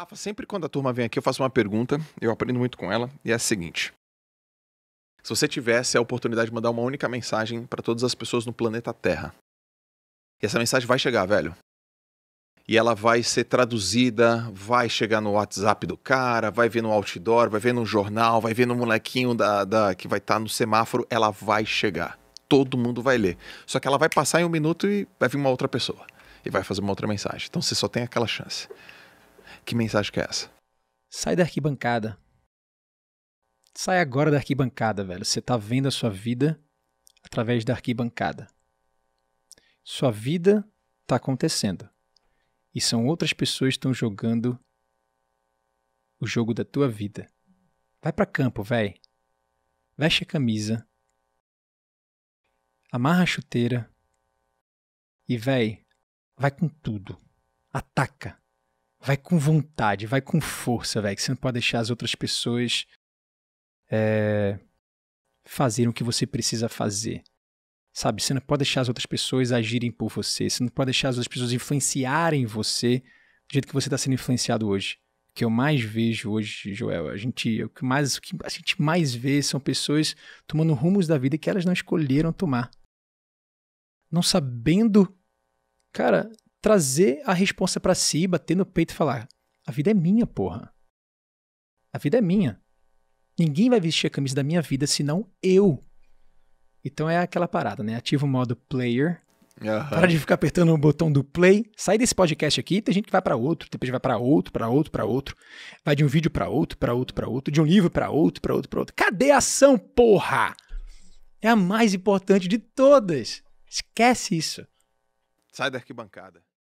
Rafa, sempre quando a turma vem aqui, eu faço uma pergunta, eu aprendo muito com ela, e é a seguinte. Se você tivesse a oportunidade de mandar uma única mensagem para todas as pessoas no planeta Terra, e essa mensagem vai chegar, velho. E ela vai ser traduzida, vai chegar no WhatsApp do cara, vai ver no outdoor, vai ver no jornal, vai ver no molequinho da, da que vai estar tá no semáforo, ela vai chegar. Todo mundo vai ler. Só que ela vai passar em um minuto e vai vir uma outra pessoa. E vai fazer uma outra mensagem. Então você só tem aquela chance. Que mensagem que é essa? Sai da arquibancada. Sai agora da arquibancada, velho. Você tá vendo a sua vida através da arquibancada. Sua vida tá acontecendo. E são outras pessoas que estão jogando o jogo da tua vida. Vai para campo, velho. Veste a camisa. Amarra a chuteira. E, velho, vai com tudo. Ataca vai com vontade, vai com força, velho. Que você não pode deixar as outras pessoas é, fazerem o que você precisa fazer. Sabe? Você não pode deixar as outras pessoas agirem por você. Você não pode deixar as outras pessoas influenciarem você do jeito que você está sendo influenciado hoje. O que eu mais vejo hoje, Joel, a gente, o que mais, o que a gente mais vê são pessoas tomando rumos da vida que elas não escolheram tomar. Não sabendo, cara, trazer a responsa para si, bater no peito e falar: a vida é minha, porra. A vida é minha. Ninguém vai vestir a camisa da minha vida senão eu. Então é aquela parada, né? Ativa o modo player. Uhum. Para de ficar apertando o botão do play. Sai desse podcast aqui, tem gente que vai para outro, depois vai para outro, para outro, para outro. Vai de um vídeo para outro, para outro, para outro, de um livro para outro, para outro, para outro. Cadê a ação, porra? É a mais importante de todas. Esquece isso. Sai da arquibancada.